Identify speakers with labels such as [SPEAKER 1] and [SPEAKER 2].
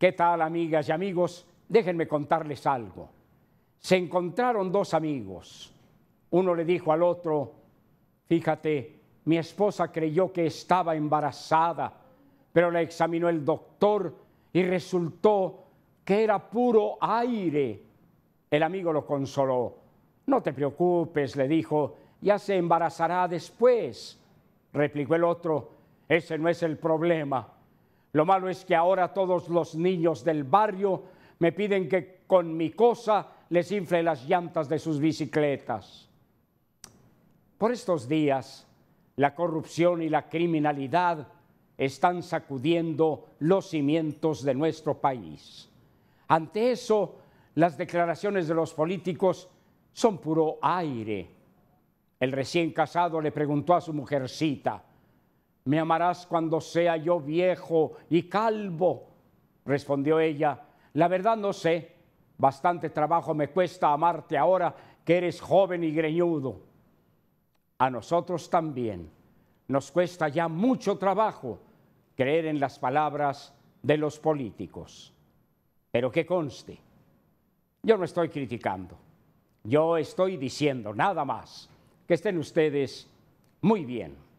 [SPEAKER 1] ¿Qué tal amigas y amigos? Déjenme contarles algo. Se encontraron dos amigos. Uno le dijo al otro, fíjate, mi esposa creyó que estaba embarazada, pero la examinó el doctor y resultó que era puro aire. El amigo lo consoló. No te preocupes, le dijo, ya se embarazará después. Replicó el otro, ese no es el problema. Lo malo es que ahora todos los niños del barrio me piden que con mi cosa les infle las llantas de sus bicicletas. Por estos días, la corrupción y la criminalidad están sacudiendo los cimientos de nuestro país. Ante eso, las declaraciones de los políticos son puro aire. El recién casado le preguntó a su mujercita, me amarás cuando sea yo viejo y calvo. Respondió ella, la verdad no sé, bastante trabajo me cuesta amarte ahora que eres joven y greñudo. A nosotros también nos cuesta ya mucho trabajo creer en las palabras de los políticos. Pero que conste, yo no estoy criticando, yo estoy diciendo nada más. Que estén ustedes muy bien.